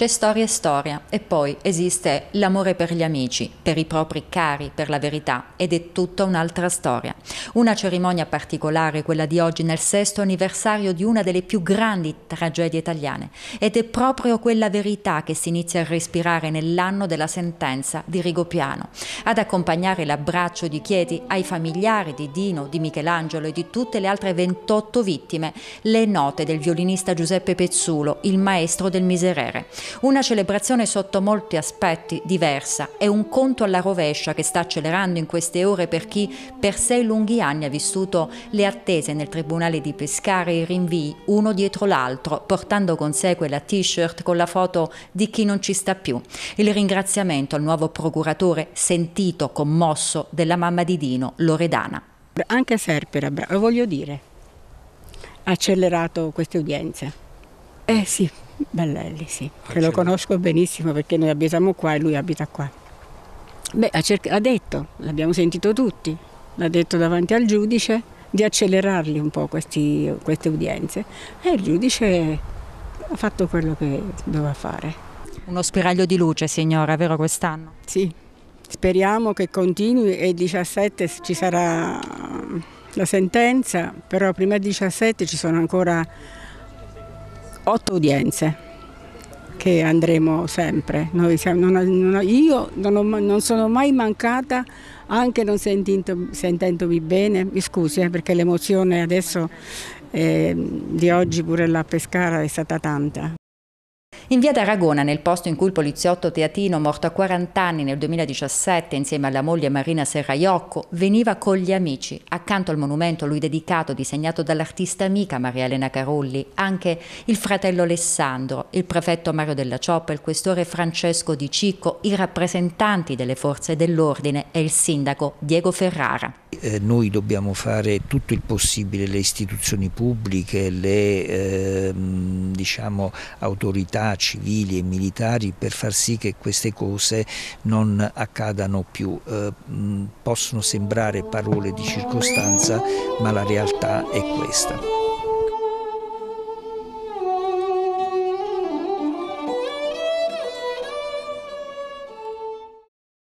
C'è storia e storia e poi esiste l'amore per gli amici, per i propri cari, per la verità ed è tutta un'altra storia. Una cerimonia particolare, quella di oggi nel sesto anniversario di una delle più grandi tragedie italiane ed è proprio quella verità che si inizia a respirare nell'anno della sentenza di Rigopiano. Ad accompagnare l'abbraccio di Chieti ai familiari di Dino, di Michelangelo e di tutte le altre 28 vittime, le note del violinista Giuseppe Pezzulo, il maestro del miserere. Una celebrazione sotto molti aspetti diversa è un conto alla rovescia che sta accelerando in queste ore per chi per sei lunghi anni ha vissuto le attese nel Tribunale di Pescara e i rinvii uno dietro l'altro, portando con sé quella t-shirt con la foto di chi non ci sta più. Il ringraziamento al nuovo procuratore sentito, commosso, della mamma di Dino, Loredana. Anche Serpera, lo voglio dire, ha accelerato queste udienze. Eh sì, Bellelli, sì, ah, che lo conosco benissimo perché noi abitiamo qua e lui abita qua. Beh, ha, cer- ha detto, l'abbiamo sentito tutti, l'ha detto davanti al giudice, di accelerarli un po' questi, queste udienze e il giudice ha fatto quello che doveva fare. Uno spiraglio di luce, signora, vero quest'anno? Sì, speriamo che continui e il 17 ci sarà la sentenza, però prima del 17 ci sono ancora otto udienze che andremo sempre. Siamo, non, non, io non, ho, non, sono mai mancata, anche non sentito, sentendomi bene, mi scusi eh, perché l'emozione adesso eh, di oggi pure la Pescara è stata tanta. In via d'Aragona, nel posto in cui il poliziotto teatino, morto a 40 anni nel 2017 insieme alla moglie Marina Serraiocco, veniva con gli amici, accanto al monumento a lui dedicato, disegnato dall'artista amica Maria Elena Carolli, anche il fratello Alessandro, il prefetto Mario Della Cioppa, il questore Francesco Di Cicco, i rappresentanti delle forze dell'ordine e il sindaco Diego Ferrara. Eh, noi dobbiamo fare tutto il possibile, le istituzioni pubbliche, le eh, diciamo, autorità civili e militari per far sì che queste cose non accadano più. Eh, possono sembrare parole di circostanza, ma la realtà è questa.